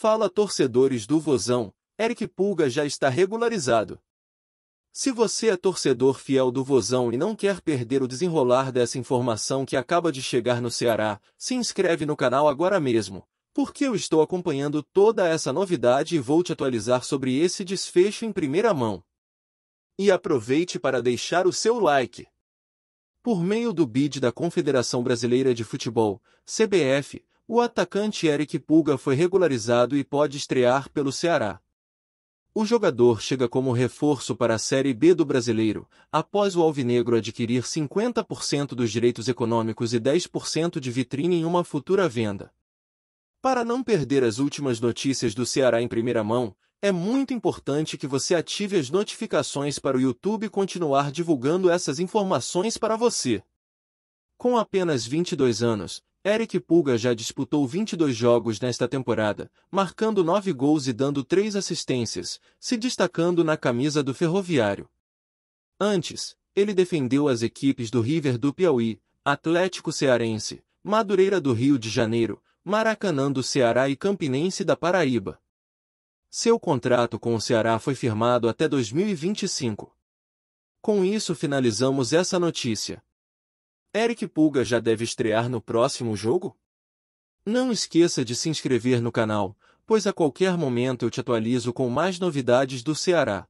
Fala torcedores do Vozão, Eric Pulga já está regularizado. Se você é torcedor fiel do Vozão e não quer perder o desenrolar dessa informação que acaba de chegar no Ceará, se inscreve no canal agora mesmo, porque eu estou acompanhando toda essa novidade e vou te atualizar sobre esse desfecho em primeira mão. E aproveite para deixar o seu like. Por meio do BID da Confederação Brasileira de Futebol, CBF, o atacante Eric Pulga foi regularizado e pode estrear pelo Ceará. O jogador chega como reforço para a Série B do Brasileiro, após o Alvinegro adquirir 50% dos direitos econômicos e 10% de vitrine em uma futura venda. Para não perder as últimas notícias do Ceará em primeira mão, é muito importante que você ative as notificações para o YouTube continuar divulgando essas informações para você. Com apenas 22 anos, Eric Pulga já disputou 22 jogos nesta temporada, marcando 9 gols e dando 3 assistências, se destacando na camisa do Ferroviário. Antes, ele defendeu as equipes do River do Piauí, Atlético Cearense, Madureira do Rio de Janeiro, Maracanã do Ceará e Campinense da Paraíba. Seu contrato com o Ceará foi firmado até 2025. Com isso finalizamos essa notícia. Eric Pulga já deve estrear no próximo jogo? Não esqueça de se inscrever no canal, pois a qualquer momento eu te atualizo com mais novidades do Ceará.